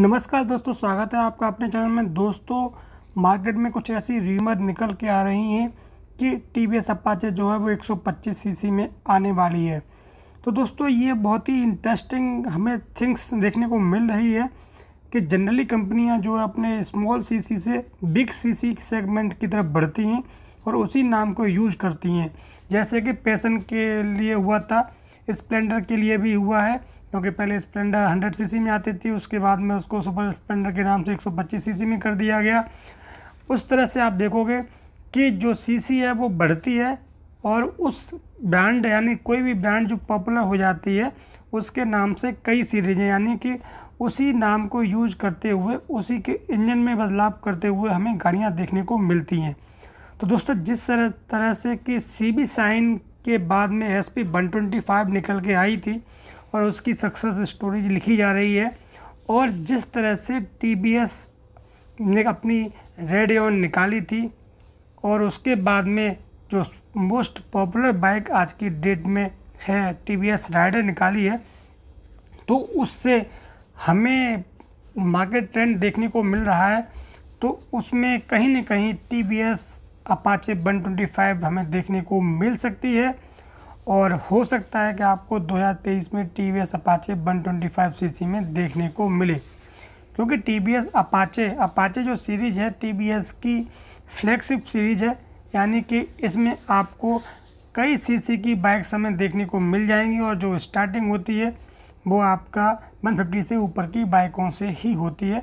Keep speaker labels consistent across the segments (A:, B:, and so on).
A: नमस्कार दोस्तों स्वागत है आपका अपने चैनल में दोस्तों मार्केट में कुछ ऐसी र्यूमर निकल के आ रही हैं कि टी वी एस अपाचे जो है वो 125 सीसी में आने वाली है तो दोस्तों ये बहुत ही इंटरेस्टिंग हमें थिंग्स देखने को मिल रही है कि जनरली कंपनियां जो है अपने स्मॉल सीसी से बिग सीसी सेगमेंट की तरफ बढ़ती हैं और उसी नाम को यूज करती हैं जैसे कि पैसन के लिए हुआ था स्प्लेंडर के लिए भी हुआ है क्योंकि पहले स्प्लेंडर 100 सीसी में आती थी उसके बाद में उसको सुपर स्प्लेंडर के नाम से 125 सीसी में कर दिया गया उस तरह से आप देखोगे कि जो सीसी है वो बढ़ती है और उस ब्रांड यानी कोई भी ब्रांड जो पॉपुलर हो जाती है उसके नाम से कई सीरीजें यानी कि उसी नाम को यूज करते हुए उसी के इंजन में बदलाव करते हुए हमें गाड़ियाँ देखने को मिलती हैं तो दोस्तों जिस तरह तरह से कि सी बी साइन के बाद में एस पी वन फाइव निकल के आई थी और उसकी सक्सेस स्टोरीज लिखी जा रही है और जिस तरह से टी ने अपनी रेड ऑन निकाली थी और उसके बाद में जो मोस्ट पॉपुलर बाइक आज की डेट में है टी राइडर निकाली है तो उससे हमें मार्केट ट्रेंड देखने को मिल रहा है तो उसमें कहीं ना कहीं T V S Apache one twenty five हमें देखने को मिल सकती है और हो सकता है कि आपको 2023 में T V S Apache one में देखने को मिले क्योंकि T V S Apache Apache जो सीरीज है टी वी एस की फ्लैगशिप सीरीज है यानी कि इसमें आपको कई सीसी की बाइक समय देखने को मिल जाएंगी और जो स्टार्टिंग होती है वो आपका 150 से ऊपर की बाइकों से ही होती है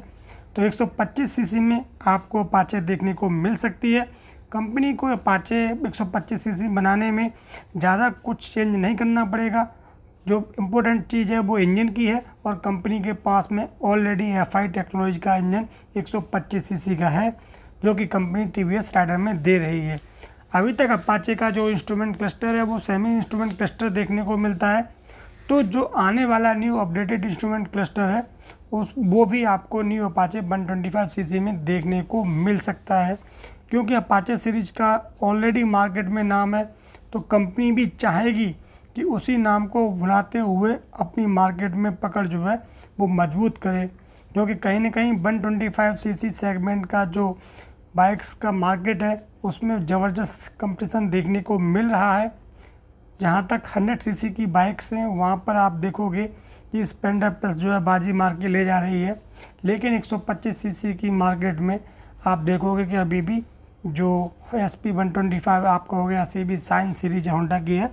A: तो 125 सीसी में आपको अपाचे देखने को मिल सकती है कंपनी को अपाचे 125 सीसी बनाने में ज़्यादा कुछ चेंज नहीं करना पड़ेगा जो इम्पोर्टेंट चीज़ है वो इंजन की है और कंपनी के पास में ऑलरेडी एफ आई टेक्नोलॉजी का इंजन 125 सीसी का है जो कि कंपनी टी वी राइडर में दे रही है अभी तक अपाचे का जो इंस्ट्रूमेंट क्लस्टर है वो सेमी इंस्ट्रूमेंट क्लस्टर देखने को मिलता है तो जो आने वाला न्यू अपडेटेड इंस्ट्रूमेंट क्लस्टर है उस वो भी आपको न्यू अपाचे 125 सीसी में देखने को मिल सकता है क्योंकि अपाचे सीरीज का ऑलरेडी मार्केट में नाम है तो कंपनी भी चाहेगी कि उसी नाम को भुलाते हुए अपनी मार्केट में पकड़ जो है वो मजबूत करे क्योंकि कहीं ना कहीं वन ट्वेंटी सेगमेंट का जो बाइक्स का मार्केट है उसमें ज़बरदस्त कंपटीशन देखने को मिल रहा है जहाँ तक 100 सीसी की बाइक्स हैं वहाँ पर आप देखोगे कि स्पेंडर प्लस जो है बाजी मार के ले जा रही है लेकिन 125 सीसी की मार्केट में आप देखोगे कि अभी भी जो S P one twenty five आप कहोगे सी भी साइन सीरीज होंडा की है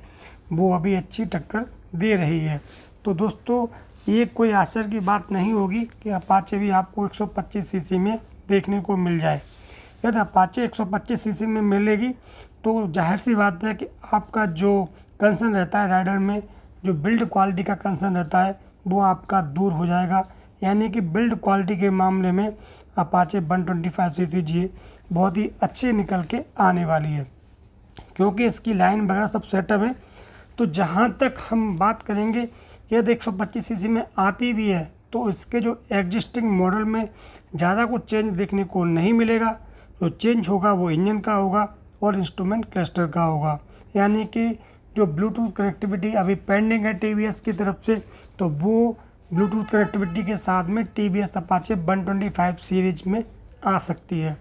A: वो अभी अच्छी टक्कर दे रही है तो दोस्तों ये कोई आश्चर्य की बात नहीं होगी कि अपाचे भी आपको 125 सीसी में देखने को मिल जाए यदि अपाचे 125 सीसी में मिलेगी तो जाहिर सी बात है कि आपका जो कंसर्न रहता है राइडर में जो बिल्ड क्वालिटी का कंसर्न रहता है वो आपका दूर हो जाएगा यानी कि बिल्ड क्वालिटी के मामले में अपाचे 125 सी जी बहुत ही अच्छे निकल के आने वाली है क्योंकि इसकी लाइन वगैरह सब सेटअप है तो जहाँ तक हम बात करेंगे यदि सी सी में आती भी है तो इसके जो एग्जिस्टिंग मॉडल में ज़्यादा कुछ चेंज देखने को नहीं मिलेगा जो चेंज होगा वो इंजन का होगा और इंस्ट्रूमेंट क्लस्टर का होगा यानी कि जो ब्लूटूथ कनेक्टिविटी अभी पेंडिंग है टी की तरफ से तो वो ब्लूटूथ कनेक्टिविटी के साथ में T V S Apache one twenty five series में आ सकती है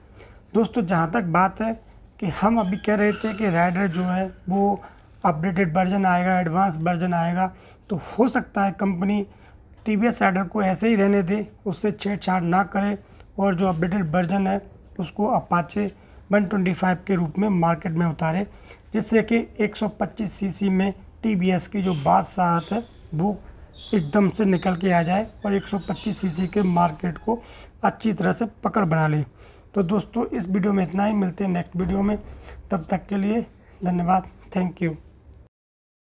A: दोस्तों जहाँ तक बात है कि हम अभी कह रहे थे कि राइडर जो है वो अपडेटेड वर्जन आएगा एडवांस वर्जन आएगा तो हो सकता है company T V S Raider को ऐसे ही रहने दे उससे छेड़छाड़ ना करे और जो अपडेटेड वर्जन है उसको अपाचे 125 के रूप में मार्केट में उतारे जिससे कि 125 सीसी में टी की जो बादशाहत है वो एकदम से निकल के आ जाए और 125 सीसी के मार्केट को अच्छी तरह से पकड़ बना ले तो दोस्तों इस वीडियो में इतना ही मिलते हैं नेक्स्ट वीडियो में तब तक के लिए धन्यवाद थैंक यू